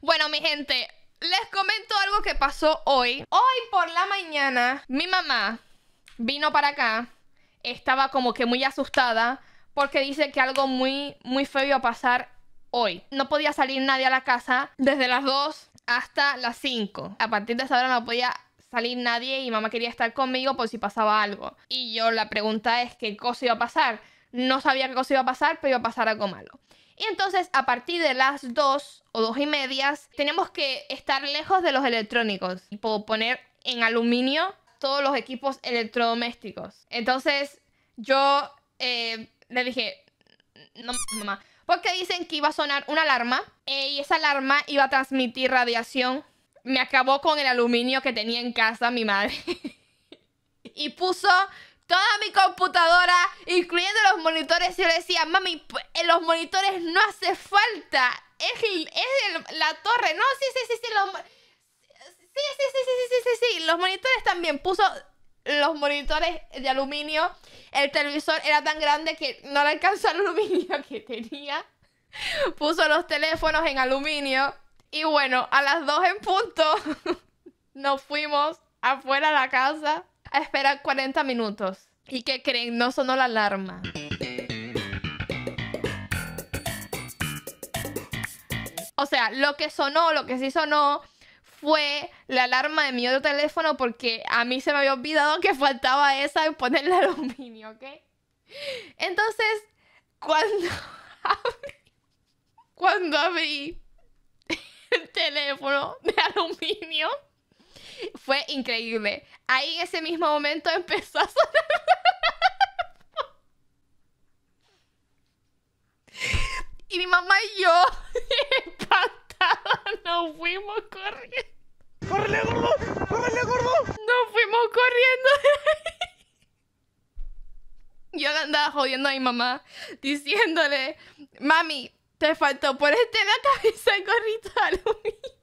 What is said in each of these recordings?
Bueno, mi gente, les comento algo que pasó hoy. Hoy por la mañana, mi mamá vino para acá. Estaba como que muy asustada porque dice que algo muy, muy feo iba a pasar hoy. No podía salir nadie a la casa desde las 2 hasta las 5. A partir de esa hora no podía salir nadie y mamá quería estar conmigo por si pasaba algo. Y yo la pregunta es qué cosa iba a pasar no sabía qué cosa iba a pasar, pero iba a pasar algo malo. Y entonces, a partir de las 2 o 2 y medias, tenemos que estar lejos de los electrónicos. Y puedo poner en aluminio todos los equipos electrodomésticos. Entonces, yo eh, le dije, no, mamá, porque dicen que iba a sonar una alarma eh, y esa alarma iba a transmitir radiación. Me acabó con el aluminio que tenía en casa mi madre. y puso toda mi computadora, incluyendo los monitores, yo le decía, mami, los monitores no hace falta. Es, es la torre. No, sí, sí, sí, sí. sí, sí, sí, sí, sí, sí, sí. Los monitores también. Puso los monitores de aluminio. El televisor era tan grande que no le alcanzó el aluminio que tenía. Puso los teléfonos en aluminio. Y bueno, a las dos en punto nos fuimos afuera de la casa Espera 40 minutos. ¿Y que creen? No sonó la alarma. O sea, lo que sonó, lo que sí sonó, fue la alarma de mi otro teléfono porque a mí se me había olvidado que faltaba esa poner ponerle aluminio, ¿ok? Entonces, cuando abrí, cuando abrí el teléfono de aluminio, fue increíble ahí en ese mismo momento empezó a sonar. y mi mamá y yo, espantados, nos fuimos corriendo. ¡Córrele, gordo! ¡Córrele, gordo! Nos fuimos corriendo. yo andaba jodiendo a mi mamá, diciéndole, mami, te faltó por este la cabeza el gorrito de Luis.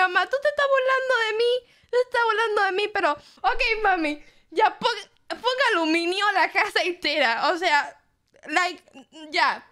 mamá, tú te estás burlando de mí. te estás burlando de mí, pero... Ok, mami. Ya ponga, aluminio la casa entera. O sea, like, ya.